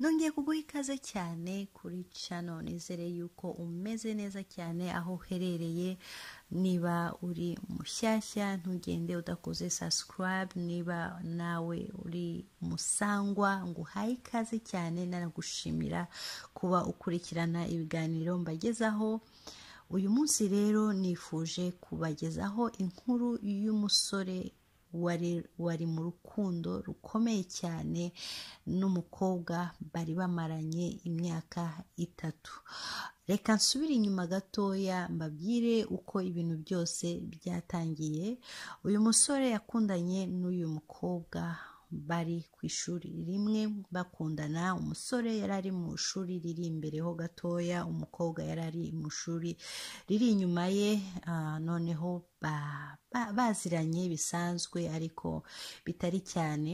nongeye kuguha ikaze cyane kuri cano nizere yuko umeze neza cyane aho uherereye niba uri mushyashya ntugende udakoze subscribe niba nawe uri musangwa ngo uhaye ikaze cyane nanagushimira kuba ukurikirana ibiganiro mbagezaho uyu munsi rero nifuje kubagezaho inkuru y'umusore wari mu rukundo rukomeye cyane n'umukobwa bari bamaranye imyaka itatu reka nsubire inyuma gatoya mbabwire uko ibintu byose byatangiye uyu musore yakundanye n'uyu mukobwa bari ku ishuri rimwe bakundana umusore yari ari mu ishuri riri imbere ho gatoya umukobwa yari ari mu ishuri riri inyuma ye noneho baziranye bisanzwe ariko bitari cyane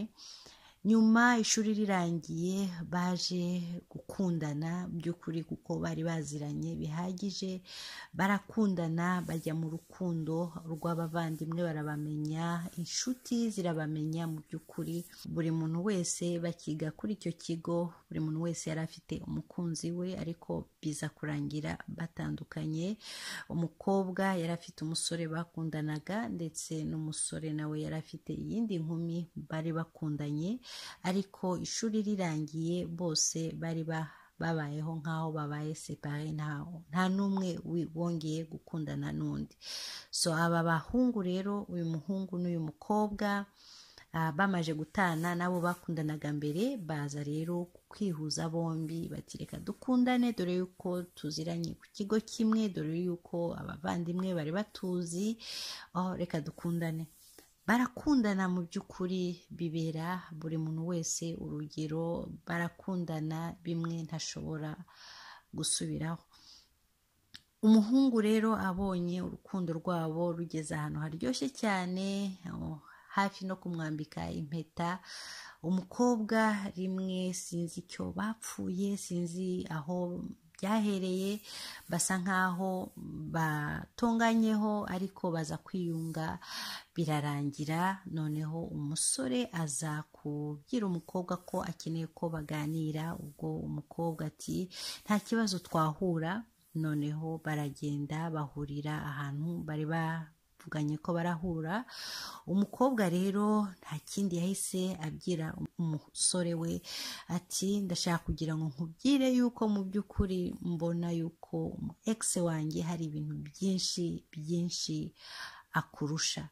nyuma ishuri rirangiye baje gukundana by'ukuri kuko bari baziranye bihagije barakundana bajya mu rukundo rw'abavandimwe barabamenya inshuti zirabamenya mu by'ukuri buri muntu wese bakiga kuri icyo kigo buri muntu wese yari afite umukunzi we ariko biza kurangira batandukanye umukobwa yari afite umusore bakundanaga ndetse n'umusore nawe yari afite iyindi nkumi bari bakundanye ariko ishuri rirangiye bose bari babayeho nk'aho babaye separe nta n'umwe wongeye gukundana n'undi so aba bahungu rero uyu muhungu n'uyu mukobwa ah, bamaje gutana nabo bakundanaga mbere baza rero kwihuza bombi bati reka dukundane dore yuko tuziranye ku kigo kimwe dore yuko abavandimwe bari batuzi oh, reka dukundane barakundana mu by'ukuri bibera buri muntu wese urugero barakundana bimwe ntashobora gusubiraho umuhungu rero abonye urukundo rwabo rugeze ahantu haryoshye cyane hafi no kumwambika impeta umukobwa rimwe sinzi icyo bapfuye sinzi aho byahereye basa nk'aho batonganyeho ariko baza kwiyunga birarangira noneho umusore aza kubwira umukobwa ko akeneye ko baganira ubwo umukobwa ati nta kibazo twahura noneho baragenda bahurira ahantu bari ba bavuganye ko barahura umukobwa rero nta kindi yahise abwira umusore we ati ndashaka kugira ngo nkubwire yuko mu by'ukuri mbona yuko umu wanjye hari ibintu byinshi byinshi akurusha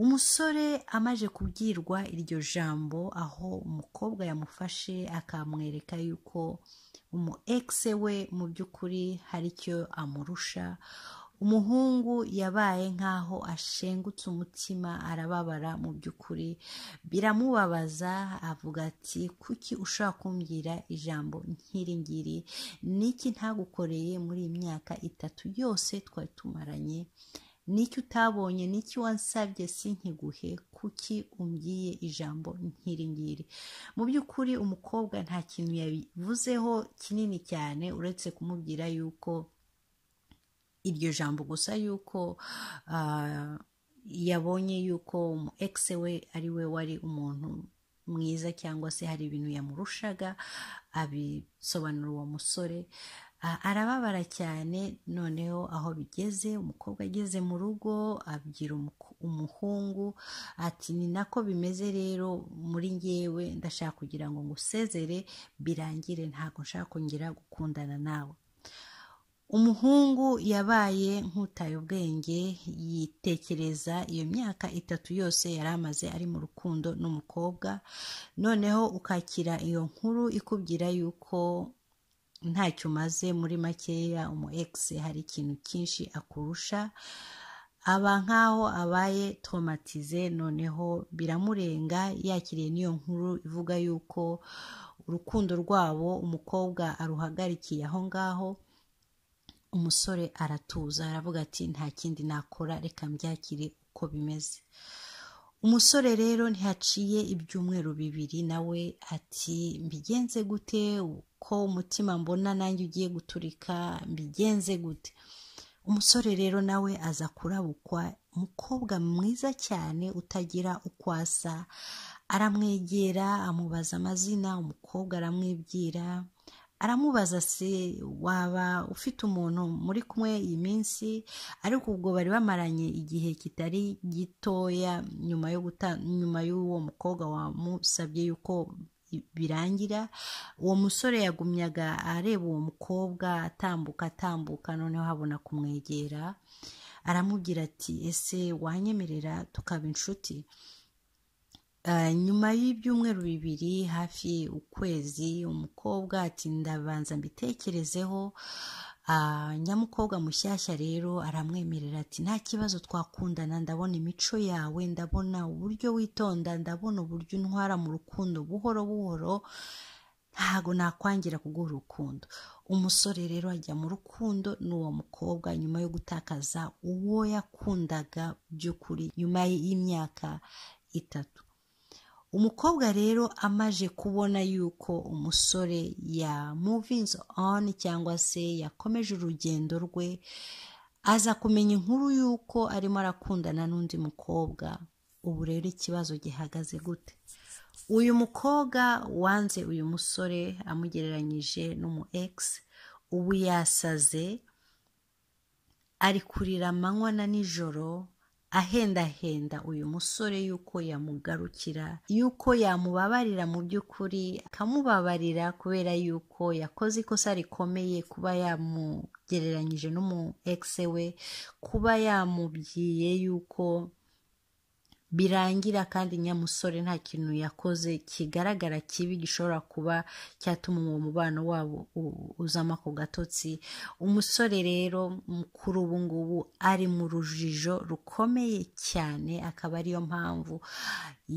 umusore amaze kubwirwa iryo jambo aho umukobwa yamufashe akamwereka yuko umu egisi we mu by'ukuri hari icyo amurusha umuhungu yabaye nk'aho ashengutse umutima arababara mu by'ukuri biramubabaza avuga ati kuki ushaka kumbwira ijambo nkiringiri niki ntagukoreye muri iyi myaka itatu yose twari tumaranye n'icyo utabonye niki wansabye sinkiguhe kuki umbiye ijambo nkiringiri mu by'ukuri umukobwa nta kintu yabivuzeho kinini cyane uretse kumubwira yuko iryo jambo gusa yuko ah, yabonye yuko umu we ari we wari umuntu mwiza cyangwa se hari ibintu yamurushaga abisobanura uwo musore ah, arababara cyane noneho aho bigeze umukobwa ageze mu rugo abwira umuhungu ati ni nako bimeze rero muri ngewe ndashaka kugira ngo ngusezere birangire ntabwo nshaka kongera gukundana nawe umuhungu yabaye nk'utaye ubwenge yitekereza iyo myaka itatu yose yari amaze ari mu rukundo n'umukobwa noneho ukakira iyo nkuru ikubwira yuko ntacyo umaze muri makeya umu egisi hari ikintu cyinshi akurusha aba nk'aho abaye tomatize noneho biramurenga yakiriye n'iyo nkuru ivuga yuko urukundo rwabo umukobwa aruhagarikiye aho ngaho umusore aratuza aravuga ati nta kindi nakora reka mbyakire uko bimeze umusore rero ntihaciye ibyumweru bibiri nawe ati mbigenze gute uko umutima mbona nanjye ugiye guturika mbigenze gute umusore rero nawe aza kurabukwa umukobwa mwiza cyane utagira uko asa aramwegera amubaza amazina umukobwa aramwibwira aramubaza se waba ufite umuntu muri kumwe iyi minsi ariko ubwo bari bamaranye igihe kitari gitoya nyuma yo guta nyuma y'uwo mukobwa wamusabye yuko birangira uwo musore yagumyaga areba uwo mukobwa atambuka atambuka noneho habona kumwegera aramubwira ati ese wanyemerera tukaba inshuti Eh, nyuma y'ibyumweru bibiri hafi ukwezi umukobwa ati ndabanza mbitekerezeho ah, nyamukobwa mushyashya rero aramwemerera ati nta kibazo twakundana ndabona imico yawe ndabona uburyo witonda ndabona uburyo untwara mu rukundo buhoro buhoro ntago nakwangira kuguha urukundo umusore rero ajya mu rukundo n'uwo mukobwa nyuma yo gutakaza uwo yakundaga by'ukuri nyuma y'imyaka itatu umukobwa rero amaje kubona yuko umusore ya muvinzi oni cyangwa se yakomeje urugendo rwe aza kumenya inkuru y'uko arimo arakundana n'undi mukobwa ubu rero ikibazo gihagaze gute uyu mukobwa wanze uyu musore amugereranyije n'umu egisi ubu yasaze ari kurira amanywa na nijoro ahendahenda uyu musore yuko yamugarukira yuko yamubabarira mu by'ukuri akamubabarira kubera yuko yakoze ikosa rikomeye kuba yamugereranyije n'umu egise we kuba yamubwiye yuko birangira kandi nyamusore nta kintu yakoze kigaragara kibi gishobora kuba cyatuma uwo mubano wabo uzama ku gatotsi umusore rero mukuru ubu ngubu ari mu rujijo rukomeye cyane akaba ariyo mpamvu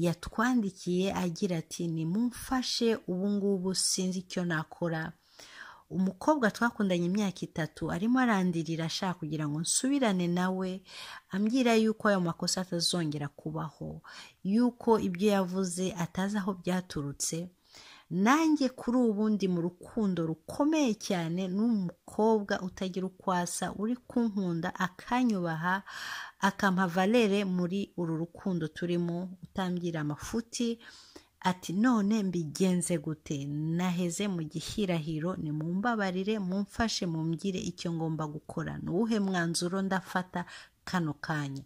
yatwandikiye agira ati nimumfashe ubu ngubu sinzi icyo nakora umukobwa twakundanye imyaka itatu arimo arandirira ashaka kugira ngo nsubirane nawe ambwira yuko ayo makosa atazongera kubaho yuko ibyo yavuze atazi aho byaturutse nanjye kuri ubu ndi mu rukundo rukomeye cyane n'umukobwa utagira uko asa uri kunkunda akanyubaha akampa valere muri uru rukundo turimo utambwira amafuti ati none mbigenze gute naheze mu gihirahiro nimumbabarire mumfashe mumgire icyo ngomba gukora ni uwuhe mwanzuro ndafata kano kanya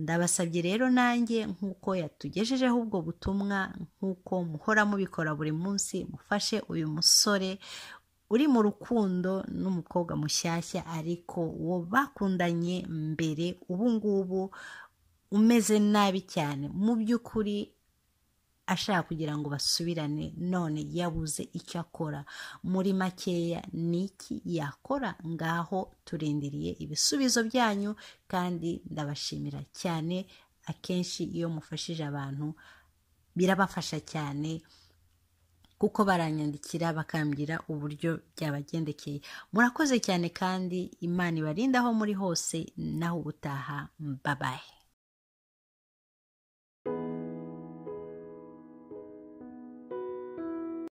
ndabasabye rero nanjye nk'uko yatugejejeho ubwo butumwa nk'uko muhora mubikora buri munsi mufashe uyu musore uri mu rukundo n'umukobwa mushyashya ariko uwo bakundanye mbere ubu ngubu umeze nabi cyane mu by'ukuri ashaka kugira ngo basubirane none yabuze icyo akora muri makeya ni iki yakora ngaho turindiriye ibisubizo byanyu kandi ndabashimira cyane akenshi iyo mufashije abantu birabafasha cyane kuko baranyandikira bakambwira uburyo byabagendekeye murakoze cyane kandi imana ibarinde aho muri hose naho ubutaha mbabaye